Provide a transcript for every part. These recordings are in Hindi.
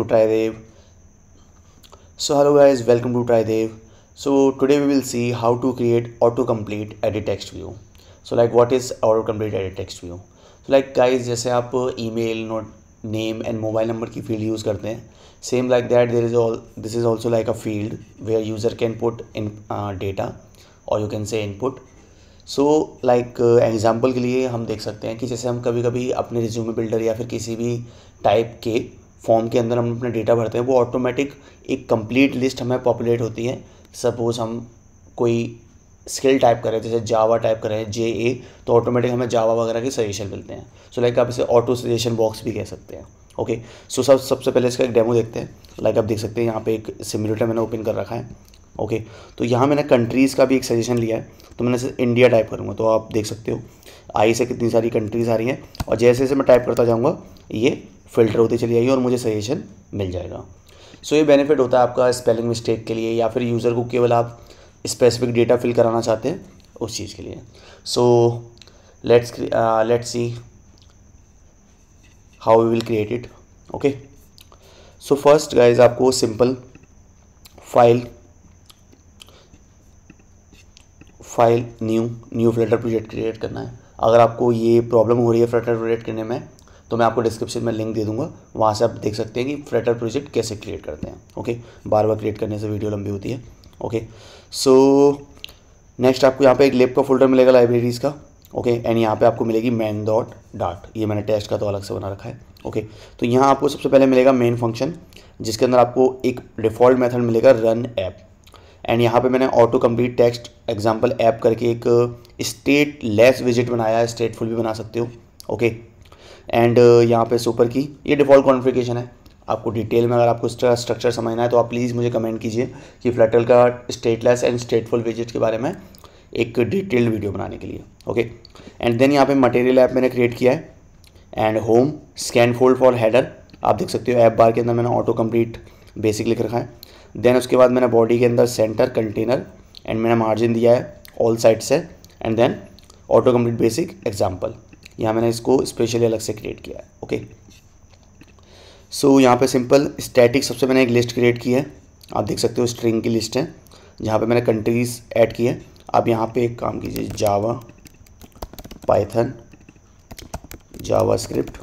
to try dev so hello guys welcome to try dev so today we will see how to create auto complete edit text view so like what is auto complete edit text view so like guys जैसे आप email note name and mobile number की फील्ड यूज़ करते हैं same like that there is all this is also like a field where user can put in data और you can say input so like example के लिए हम देख सकते हैं कि जैसे हम कभी कभी अपने रिज्यूमे बिल्डर या फिर किसी भी टाइप के फॉर्म के अंदर हम अपना डेटा भरते हैं वो ऑटोमेटिक एक कंप्लीट लिस्ट हमें पॉपुलेट होती है सपोज़ हम कोई स्किल टाइप करें जैसे जावा टाइप करें जे ए तो ऑटोमेटिक हमें जावा वगैरह के सजेशन मिलते हैं सो so, लाइक like आप इसे ऑटो सजेशन बॉक्स भी कह सकते हैं ओके सो सब सबसे पहले इसका एक डेमो देखते हैं लाइक like आप देख सकते हैं यहाँ पे एक सिम्युलेटर मैंने ओपन कर रखा है ओके तो यहाँ मैंने कंट्रीज़ का भी एक सजेशन लिया है तो मैंने इसे इंडिया टाइप करूँगा तो आप देख सकते हो आई से कितनी सारी कंट्रीज़ आ रही हैं और जैसे जैसे मैं टाइप करता जाऊँगा ये फ़िल्टर होती चली जाएगी और मुझे सजेशन मिल जाएगा सो so, ये बेनिफिट होता है आपका स्पेलिंग मिस्टेक के लिए या फिर यूज़र को केवल आप स्पेसिफिक डेटा फिल कराना चाहते हैं उस चीज़ के लिए so let's let's see how we will create it okay so first guys आपको simple file file new new filter project create करना है अगर आपको ये प्रॉब्लम हो रही है फिल्टर प्रोजेक्ट करने में तो मैं आपको डिस्क्रिप्शन में लिंक दे दूंगा वहाँ से आप देख सकते हैं कि फ्रेटर प्रोजेक्ट कैसे क्रिएट करते हैं ओके बार बार क्रिएट करने से वीडियो लंबी होती है ओके सो नेक्स्ट आपको यहाँ पे एक लेप का फोल्डर मिलेगा लाइब्रेरीज़ का ओके एंड यहाँ पे आपको मिलेगी मैन डॉट डाट ये मैंने टेस्ट का तो अलग से बना रखा है ओके okay, तो यहाँ आपको सबसे पहले मिलेगा मेन फंक्शन जिसके अंदर आपको एक डिफ़ॉल्ट मेथड मिलेगा रन ऐप एंड यहाँ पे मैंने auto complete text example app करके एक स्टेट लेस विजिट बनाया है स्टेटफुल भी बना सकते हो ओके okay, एंड uh, यहाँ पे सुपर की ये डिफ़ॉल्ट कॉन्फ़िगरेशन है आपको डिटेल में अगर आपको स्ट्रक्चर समझना है तो आप प्लीज़ मुझे कमेंट कीजिए कि फ्लैटल का स्टेटलेस एंड स्टेटफुल विजिट के बारे में एक डिटेल्ड वीडियो बनाने के लिए ओके एंड देन यहाँ पे मटेरियल ऐप मैंने क्रिएट किया है and home scaffold for header आप देख सकते हो ऐप बार के अंदर मैंने ऑटो कम्प्लीट बेसिक लिख रखा है देन उसके बाद मैंने बॉडी के अंदर सेंटर कंटेनर एंड मैंने मार्जिन दिया है ऑल साइड से and then auto complete basic example यहाँ मैंने इसको स्पेशली अलग से क्रिएट किया है ओके सो so, यहाँ पे सिंपल स्टैटिक सबसे मैंने एक लिस्ट क्रिएट की है आप देख सकते हो स्ट्रिंग की लिस्ट है जहाँ पे मैंने कंट्रीज़ ऐड की है आप यहाँ पे एक काम कीजिए Java Python JavaScript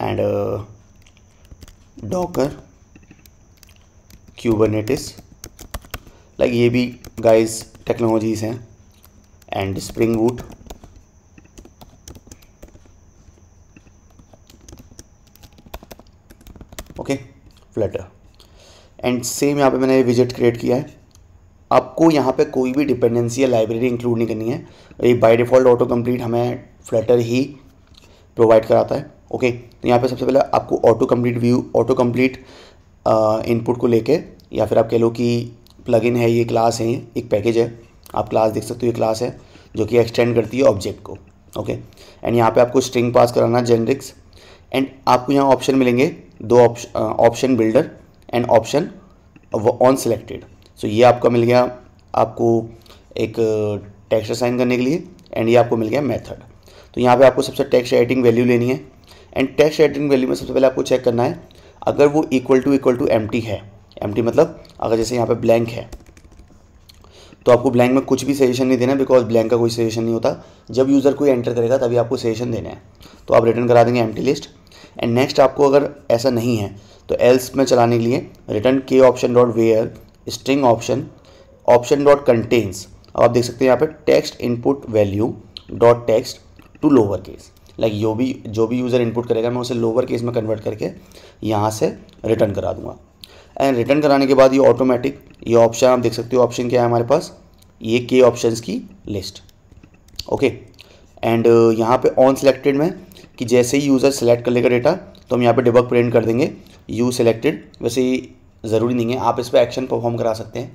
and Docker Kubernetes like ये भी गाइस टेक्नोलॉजीज़ हैं and Spring Boot okay Flutter and same यहाँ पे मैंने विजिट क्रिएट किया है आपको यहाँ पे कोई भी डिपेंडेंसी या लाइब्रेरी इंक्लूड नहीं करनी है ये बाय डिफ़ॉल्ट ऑटो कंप्लीट हमें फ्लटर ही प्रोवाइड कराता है ओके तो यहाँ पे सबसे पहले आपको auto complete view auto complete input को लेके या फिर आप कह लो कि प्लग है ये क्लास है एक पैकेज है आप क्लास देख सकते हो ये क्लास है जो कि एक्सटेंड करती है ऑब्जेक्ट को ओके एंड यहाँ पर आपको स्ट्रिंग पास कराना जेनरिक्स एंड आपको यहाँ ऑप्शन मिलेंगे दो option builder and option on selected so ये आपका मिल गया आपको एक टेक्स्ट असाइन करने के लिए एंड ये आपको मिल गया मेथड तो यहाँ पे आपको सबसे टेक्स्ट एडिटिंग वैल्यू लेनी है एंड टेक्स्ट एडिटिंग वैल्यू में सबसे पहले आपको चेक करना है अगर वो equal to equal to M है एम मतलब अगर जैसे यहाँ पर ब्लैंक है तो आपको ब्लैंक में कुछ भी सजेशन नहीं देना बिकॉज ब्लैंक का कोई सजेशन नहीं होता जब यूज़र कोई एंटर करेगा तभी आपको सजेशन देना है तो आप रिटर्न करा देंगे एम लिस्ट एंड नेक्स्ट आपको अगर ऐसा नहीं है तो एल्स में चलाने के लिए रिटर्न के option dot where string option option dot contains अब आप देख सकते हैं यहाँ पे text input value dot text to lower case like जो भी जो भी यूज़र इनपुट करेगा मैं उसे लोअर केस में कन्वर्ट करके यहाँ से रिटर्न करा दूँगा एंड रिटर्न कराने के बाद ये ऑटोमेटिक ये ऑप्शन आप देख सकते हो ऑप्शन क्या है हमारे पास ये के ऑप्शंस की लिस्ट ओके एंड यहाँ पे ऑन सिलेक्टेड में कि जैसे ही यूज़र सेलेक्ट कर लेगा डेटा तो हम यहाँ पे डिबक प्रिंट कर देंगे यू सेलेक्टेड वैसे ही ज़रूरी नहीं है आप इस पर एक्शन परफॉर्म करा सकते हैं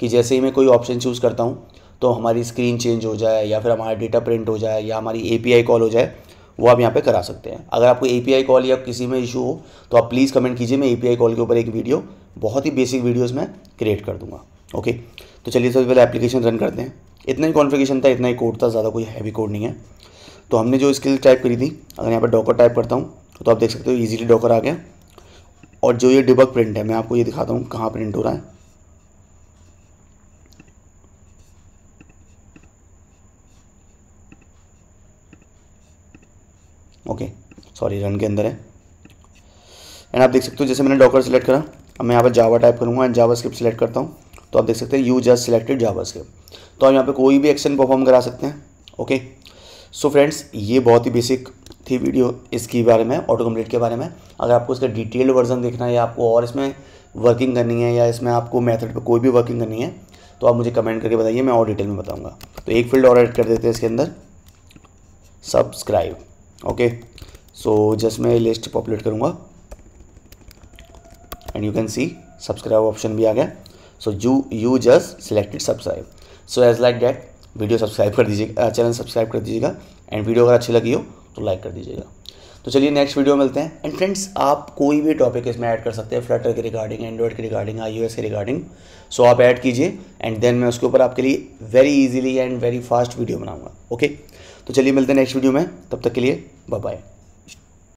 कि जैसे ही मैं कोई ऑप्शन चूज़ करता हूँ तो हमारी स्क्रीन चेंज हो जाए या फिर हमारा डेटा प्रिंट हो जाए या हमारी ए कॉल हो जाए वो आप यहाँ पर करा सकते हैं अगर आपको ए कॉल या किसी में इशू हो तो आप प्लीज़ कमेंट कीजिए मैं ए कॉल के ऊपर एक वीडियो बहुत ही बेसिक वीडियोज़ मैं क्रिएट कर दूंगा ओके तो चलिए सबसे पहले एप्लीकेशन रन करते हैं इतना ही कॉन्फ़िगरेशन था इतना ही कोड था ज़्यादा कोई हैवी कोड नहीं है तो हमने जो स्किल टाइप करी थी अगर यहाँ पर डॉकर टाइप करता हूँ तो आप देख सकते हो ईजिली डॉकर आ गया और जो ये डिबक प्रिंट है मैं आपको ये दिखाता हूँ कहाँ प्रिंट हो रहा है ओके सॉरी रन के अंदर है एंड आप देख सकते हो जैसे मैंने डॉकर सेलेक्ट करा अब मैं यहाँ पर जावा टाइप करूँगा एंड जावा स्क्रिप्ट सेलेक्ट करता हूँ तो आप देख सकते हैं you just selected JavaScript तो आप यहाँ पे कोई भी एक्शन परफॉर्म करा सकते हैं ओके सो फ्रेंड्स ये बहुत ही बेसिक थी वीडियो इसके बारे में ऑटो कम्प्लीट के बारे में अगर आपको इसका डिटेल्ड वर्जन देखना है या आपको और इसमें वर्किंग करनी है या इसमें आपको मेथड पे कोई भी वर्किंग करनी है तो आप मुझे कमेंट करके बताइए मैं और डिटेल में बताऊंगा तो एक फील्ड और ऐड कर देते हैं इसके अंदर सब्सक्राइब ओके सो जस्ट मैं लिस्ट पॉपुलेट करूँगा and you can see subscribe option भी आ गया so you you just selected subscribe so as like that video subscribe कर दीजिएगा चैनल सब्सक्राइब कर दीजिएगा एंड वीडियो अगर अच्छी लगी हो तो लाइक कर दीजिएगा तो चलिए नेक्स्ट वीडियो मिलते हैं एंड फ्रेंड्स आप कोई भी टॉपिक इसमें ऐड कर सकते हैं फ्लटर के रिगार्डिंग एंड्रॉइड के रिगार्डिंग आई के रिगार्डिंग सो आप ऐड कीजिए एंड देन मैं उसके ऊपर आपके लिए very easily and very fast video बनाऊंगा ओके तो चलिए मिलते हैं नेक्स्ट वीडियो में तब तक के लिए बाय बाय